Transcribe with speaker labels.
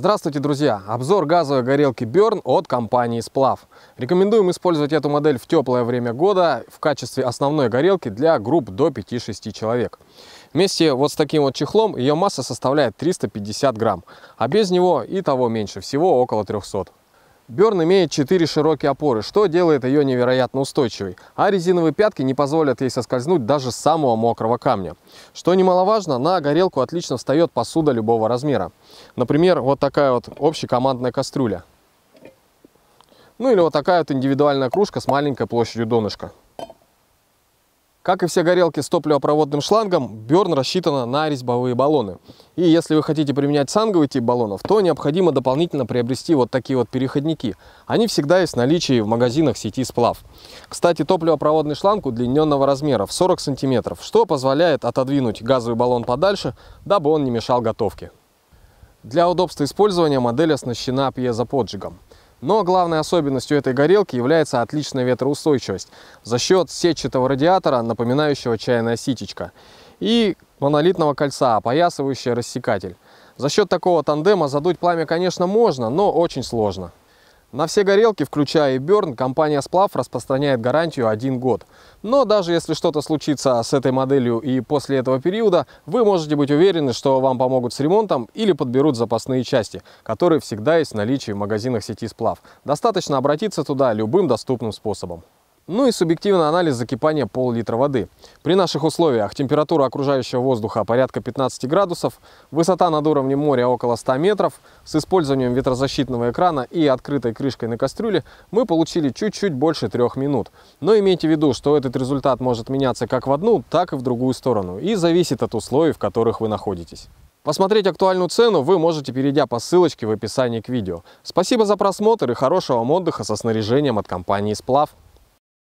Speaker 1: Здравствуйте, друзья! Обзор газовой горелки Burn от компании Сплав. Рекомендуем использовать эту модель в теплое время года в качестве основной горелки для групп до 5-6 человек. Вместе вот с таким вот чехлом ее масса составляет 350 грамм, а без него и того меньше, всего около 300. Берн имеет 4 широкие опоры, что делает ее невероятно устойчивой, а резиновые пятки не позволят ей соскользнуть даже с самого мокрого камня. Что немаловажно, на горелку отлично встает посуда любого размера. Например, вот такая вот общекомандная кастрюля. Ну или вот такая вот индивидуальная кружка с маленькой площадью донышка. Как и все горелки с топливопроводным шлангом, Берн рассчитана на резьбовые баллоны. И если вы хотите применять санговый тип баллонов, то необходимо дополнительно приобрести вот такие вот переходники. Они всегда есть в наличии в магазинах сети «Сплав». Кстати, топливопроводный шланг удлиненного размера в 40 см, что позволяет отодвинуть газовый баллон подальше, дабы он не мешал готовке. Для удобства использования модель оснащена пьезоподжигом. Но главной особенностью этой горелки является отличная ветроустойчивость за счет сетчатого радиатора, напоминающего чайная ситечка, и монолитного кольца, опоясывающего рассекатель. За счет такого тандема задуть пламя, конечно, можно, но очень сложно. На все горелки, включая и Burn, компания Сплав распространяет гарантию 1 год. Но даже если что-то случится с этой моделью и после этого периода, вы можете быть уверены, что вам помогут с ремонтом или подберут запасные части, которые всегда есть в наличии в магазинах сети Сплав. Достаточно обратиться туда любым доступным способом. Ну и субъективный анализ закипания пол-литра воды. При наших условиях температура окружающего воздуха порядка 15 градусов, высота над уровнем моря около 100 метров, с использованием ветрозащитного экрана и открытой крышкой на кастрюле мы получили чуть-чуть больше трех минут. Но имейте в виду, что этот результат может меняться как в одну, так и в другую сторону и зависит от условий, в которых вы находитесь. Посмотреть актуальную цену вы можете, перейдя по ссылочке в описании к видео. Спасибо за просмотр и хорошего вам отдыха со снаряжением от компании «Сплав».